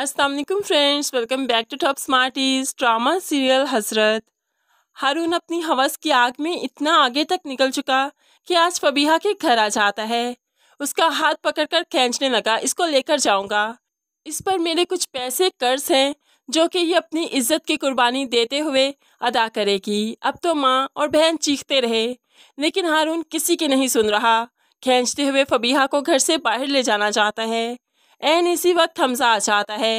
Aslam friends welcome back to top smarties drama serial Hasrat Haroon अपनी हवस की आग में इतना आगे तक निकल चुका कि आज फबीहा के घर आ जाता है उसका हाथ पकड़कर खींचने लगा इसको लेकर जाऊंगा इस पर मेरे कुछ पैसे कर्ज हैं जो कि ये अपनी इज्जत की कुर्बानी देते हुए अदा करेगी अब तो माँ और बहन चीखते रहे लेकिन हारून किसी की नहीं सुन रहा खींचते हुए फबीहा को घर से बाहर ले जाना चाहता है एन इसी वक्त हमजा आ जाता है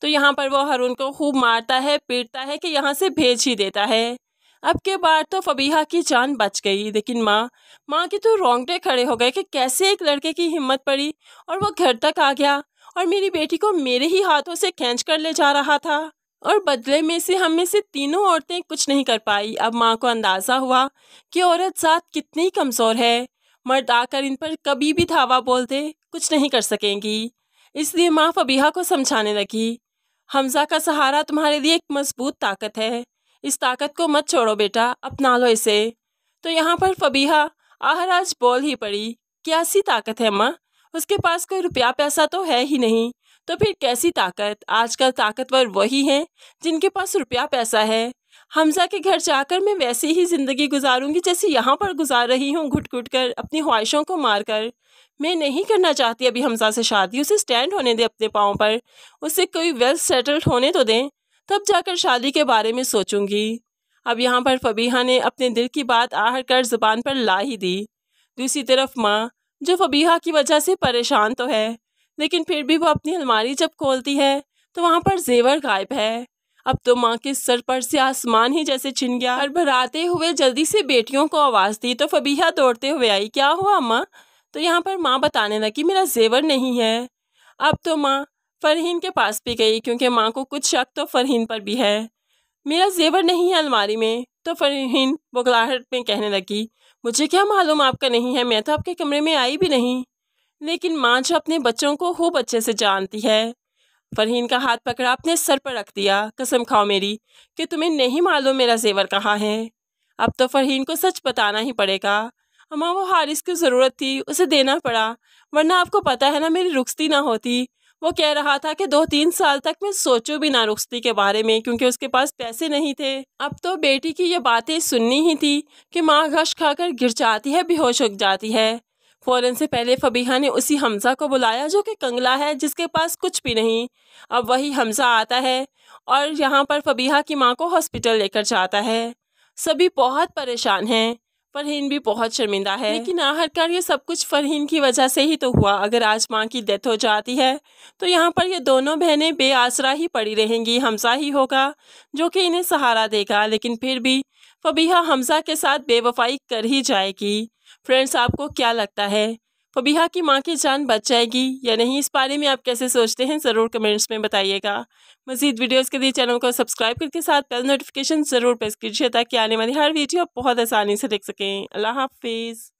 तो यहाँ पर वो हरून को खूब मारता है पीटता है कि यहाँ से भेज ही देता है अब के बार तो फबीहा की जान बच गई लेकिन माँ माँ के तो रोंगटे खड़े हो गए कि कैसे एक लड़के की हिम्मत पड़ी और वो घर तक आ गया और मेरी बेटी को मेरे ही हाथों से खींच कर ले जा रहा था और बदले में से हम में से तीनों औरतें कुछ नहीं कर पाई अब माँ को अंदाज़ा हुआ कि औरत ज़ात कितनी कमज़ोर है मर्द आकर इन पर कभी भी धावा बोल दे कुछ नहीं कर सकेंगी इसलिए माँ फबीहा को समझाने लगी हमजा का सहारा तुम्हारे लिए एक मजबूत ताकत है इस ताकत को मत छोड़ो बेटा अपना लो इसे तो यहाँ पर फबीहा आहराज बोल ही पड़ी क्या सी ताकत है माँ उसके पास कोई रुपया पैसा तो है ही नहीं तो फिर कैसी ताकत आजकल ताकतवर वही हैं जिनके पास रुपया पैसा है हमजा के घर जाकर मैं वैसी ही ज़िंदगी गुजारूंगी जैसे यहाँ पर गुजार रही हूँ घुट घुट कर अपनी ख्वाहिशों को मार कर मैं नहीं करना चाहती अभी हमजा से शादी उसे स्टैंड होने दे अपने पाँव पर उसे कोई वेल सेटल्ड होने तो दें तब जाकर शादी के बारे में सोचूंगी अब यहाँ पर फ़बीहा ने अपने दिल की बात आहर कर ज़ुबान पर ला ही दी दूसरी तरफ माँ जो फ़बीहा की वजह से परेशान तो है लेकिन फिर भी वो अपनी अलमारी जब खोलती है तो वहाँ पर जेवर गायब है अब तो माँ के सर पर से आसमान ही जैसे छिन गया और भराते हुए जल्दी से बेटियों को आवाज़ दी तो फबीहा दौड़ते हुए आई क्या हुआ अम्मा तो यहाँ पर माँ बताने लगी मेरा जेवर नहीं है अब तो माँ फरहीन के पास भी गई क्योंकि माँ को कुछ शक तो फरहीन पर भी है मेरा जेवर नहीं है अलमारी में तो फरहीन बुगलाहट में कहने लगी मुझे क्या मालूम आपका नहीं है मैं तो आपके कमरे में आई भी नहीं लेकिन माँ जो अपने बच्चों को खूब अच्छे से जानती है फरहीन का हाथ पकड़ा अपने सर पर रख दिया कसम खाओ मेरी कि तुम्हें नहीं मालूम मेरा जेवर कहाँ है अब तो फरहीन को सच बताना ही पड़ेगा अम्मा वो हारिस की ज़रूरत थी उसे देना पड़ा वरना आपको पता है ना मेरी रुखती ना होती वो कह रहा था कि दो तीन साल तक मैं सोचूं भी ना रुखती के बारे में क्योंकि उसके पास पैसे नहीं थे अब तो बेटी की ये बातें सुननी ही थी कि माँ घश खाकर गिर जाती है बेहोश हो जाती है फ़ौरन से पहले फ़बीहा ने उसी हमज़ा को बुलाया जो कि कंगला है जिसके पास कुछ भी नहीं अब वही हमज़ा आता है और यहाँ पर फ़बीहा की माँ को हॉस्पिटल लेकर जाता है सभी बहुत परेशान हैं फरहीन भी बहुत शर्मिंदा है लेकिन आखिरकार ये सब कुछ फरहीन की वजह से ही तो हुआ अगर आज माँ की डेथ हो जाती है तो यहाँ पर ये दोनों बहनें बेआसरा ही पड़ी रहेंगी हमसा ही होगा जो कि इन्हें सहारा देगा लेकिन फिर भी फबीहा हमजा के साथ बेवफाई कर ही जाएगी फ्रेंड्स आपको क्या लगता है फबीहा की माँ की जान बच जाएगी या नहीं इस बारे में आप कैसे सोचते हैं ज़रूर कमेंट्स में बताइएगा मजीद वीडियोज़ के लिए चैनल को सब्सक्राइब करके साथ बेल नोटिफिकेशन ज़रूर प्रेस कीजिए ताकि आने वाली हर वीडियो आप बहुत आसानी से देख सकें अल्लाह हाफिज़